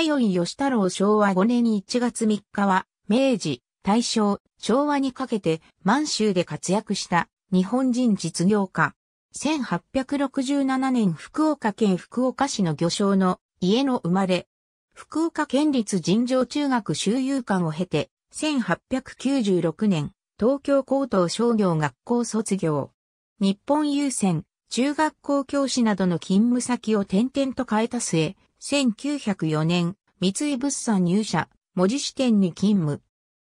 ヨシ義太郎昭和5年1月3日は、明治、大正、昭和にかけて満州で活躍した日本人実業家。1867年福岡県福岡市の漁商の家の生まれ。福岡県立尋常中学修遊館を経て、1896年、東京高等商業学校卒業。日本優先、中学校教師などの勤務先を転々と変えた末、1904年、三井物産入社、文字支店に勤務。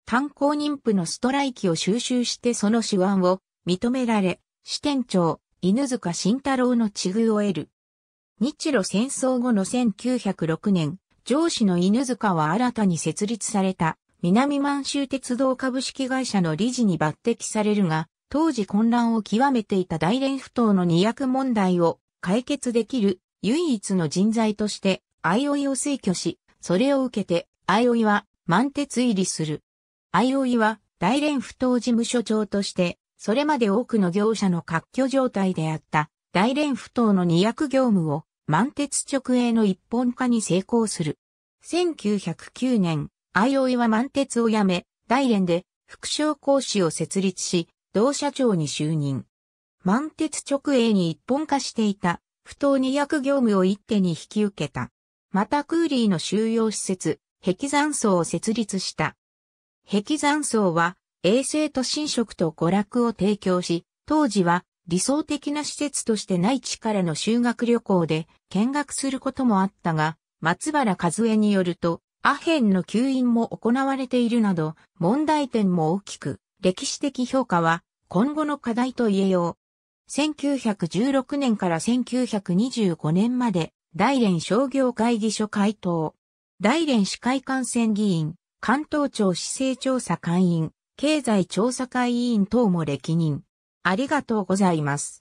炭鉱妊婦のストライキを収集してその手腕を認められ、支店長、犬塚慎太郎の地遇を得る。日露戦争後の1906年、上司の犬塚は新たに設立された南満州鉄道株式会社の理事に抜擢されるが、当時混乱を極めていた大連不当の二役問題を解決できる唯一の人材として、アイオイを推挙し、それを受けて、アイオイは満鉄入りする。アイオイは大連不当事務所長として、それまで多くの業者の割拠状態であった大連不当の二役業務を満鉄直営の一本化に成功する。1909年、アイオイは満鉄を辞め、大連で副商講師を設立し、同社長に就任。満鉄直営に一本化していた不当に役業務を一手に引き受けた。またクーリーの収容施設、壁山荘を設立した。壁山荘は、衛生と寝食と娯楽を提供し、当時は理想的な施設として内地からの修学旅行で見学することもあったが、松原和恵によると、アヘンの吸引も行われているなど、問題点も大きく、歴史的評価は今後の課題と言えよう。1916年から1925年まで、大連商業会議所会頭、大連市会幹線議員、関東庁市政調査会員、経済調査会委員等も歴任。ありがとうございます。